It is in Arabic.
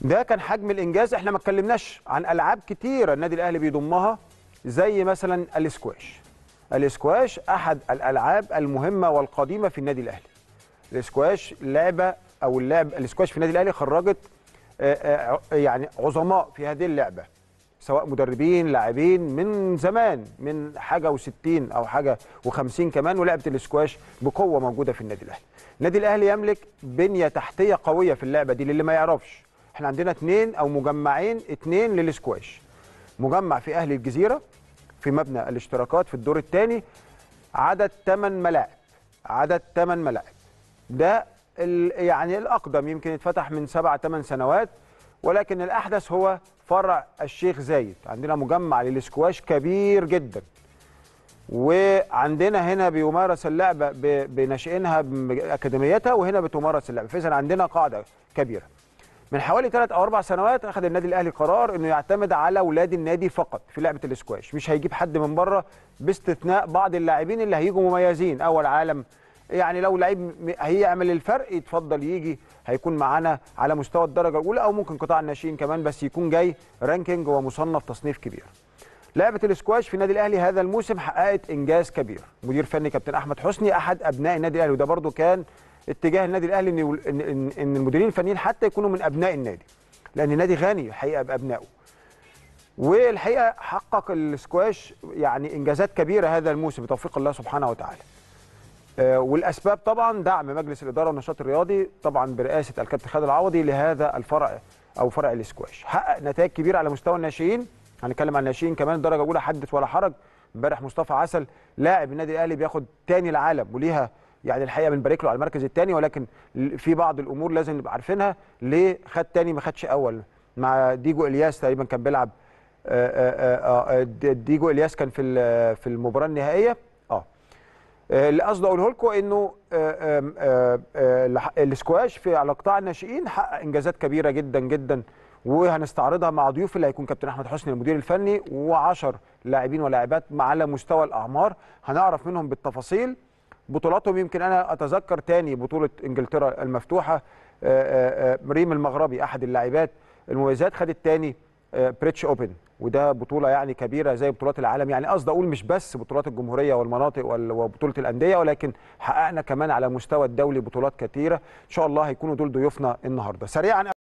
ده كان حجم الانجاز احنا ما اتكلمناش عن العاب كتيره النادي الاهلي بيضمها زي مثلا الاسكواش الاسكواش احد الالعاب المهمه والقديمه في النادي الاهلي الاسكواش لعبه او اللعب الاسكواش في النادي الاهلي خرجت آه، آه، يعني عظماء في هذه اللعبه سواء مدربين لاعبين من زمان من حاجه و60 او حاجه و50 كمان ولعبه الاسكواش بقوه موجوده في النادي الاهلي النادي الاهلي يملك بنيه تحتيه قويه في اللعبه دي للي ما يعرفش احنا عندنا اثنين او مجمعين اثنين للسكواش مجمع في اهل الجزيره في مبنى الاشتراكات في الدور الثاني عدد 8 ملاعب عدد 8 ملاعب ده يعني الاقدم يمكن اتفتح من 7 8 سنوات ولكن الاحدث هو فرع الشيخ زايد عندنا مجمع للسكواش كبير جدا وعندنا هنا بيمارس اللعبه بناشئينها باكاديميتها وهنا بتمارس اللعبه فاذا عندنا قاعده كبيره من حوالي ثلاث او اربع سنوات اخذ النادي الاهلي قرار انه يعتمد على اولاد النادي فقط في لعبه الاسكواش مش هيجيب حد من بره باستثناء بعض اللاعبين اللي هيجوا مميزين اول عالم يعني لو لعيب هيعمل الفرق يتفضل يجي هيكون معانا على مستوى الدرجه الاولى او ممكن قطاع الناشئين كمان بس يكون جاي رانكينج ومصنف تصنيف كبير لعبه الاسكواش في النادي الاهلي هذا الموسم حققت انجاز كبير مدير فني كابتن احمد حسني احد ابناء النادي الاهلي وده برده كان اتجاه النادي الاهلي ان ان المديرين الفنيين حتى يكونوا من ابناء النادي لان النادي غني الحقيقه بابنائه والحقيقه حقق السكواش يعني انجازات كبيره هذا الموسم بتوفيق الله سبحانه وتعالى آه، والاسباب طبعا دعم مجلس الاداره والنشاط الرياضي طبعا برئاسه الكابتن خالد العوضي لهذا الفرع او فرع الاسكواش حقق نتائج كبيره على مستوى الناشئين هنتكلم عن الناشئين كمان درجه اولى حدث ولا حرج امبارح مصطفى عسل لاعب النادي الاهلي بياخد تاني العالم وليها يعني الحقيقه بنبارك له على المركز الثاني ولكن في بعض الامور لازم نبقى عارفينها ليه خد ثاني ما خدش اول مع ديجو الياس تقريبا كان بيلعب آه، آه، آه، ديجو الياس كان في في المباراه النهائيه اه اللي قصدي اقوله لكم انه السكواش في على قطاع الناشئين حقق انجازات كبيره جدا جدا وهنستعرضها مع ضيوف اللي هيكون كابتن احمد حسني المدير الفني و10 لاعبين ولاعبات على مستوى الاعمار هنعرف منهم بالتفاصيل بطولاتهم يمكن انا اتذكر تاني بطوله انجلترا المفتوحه آه، آه، آه، ريم المغربي احد اللاعبات المميزات خدت تاني بريتش اوبن وده بطوله يعني كبيره زي بطولات العالم يعني قصدي اقول مش بس بطولات الجمهوريه والمناطق وبطوله الانديه ولكن حققنا كمان على مستوى الدولي بطولات كثيره ان شاء الله هيكونوا دول ضيوفنا النهارده سريعا